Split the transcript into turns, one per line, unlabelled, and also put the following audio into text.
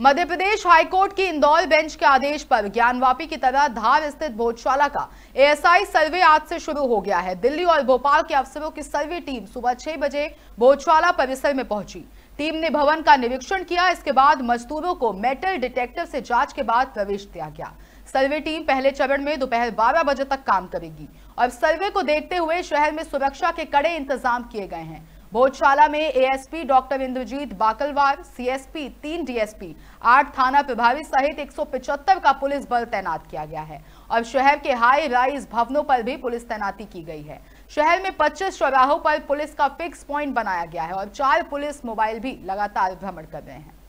मध्य प्रदेश high court की Indore bench के आदेश पर ज्ञानवापी की तरह धार स्थित भोजशाला का एएसआई सर्वे आज से शुरू हो गया है दिल्ली और भोपाल के अफसरों की सर्वे टीम सुबह छह बजे भोजशाला परिसर में पहुंची टीम ने भवन का निरीक्षण किया इसके बाद मजदूरों को मेटल डिटेक्टर से जांच के बाद प्रवेश दिया गया सर्वे टीम पहले चरण में दोपहर बारह बजे तक काम करेगी और सर्वे को देखते हुए शहर में सुरक्षा के कड़े इंतजाम किए गए हैं भोजशाला में ASP doctor Indrajeet Bakalwar CSP तीन डीएसपी आठ थाना प्रभारी सहित एक का पुलिस बल तैनात किया गया है और शहर के हाई राइज भवनों पर भी पुलिस तैनाती की गई है शहर में 25 चौराहों पर पुलिस का फिक्स पॉइंट बनाया गया है और चार पुलिस मोबाइल भी लगातार भ्रमण कर रहे हैं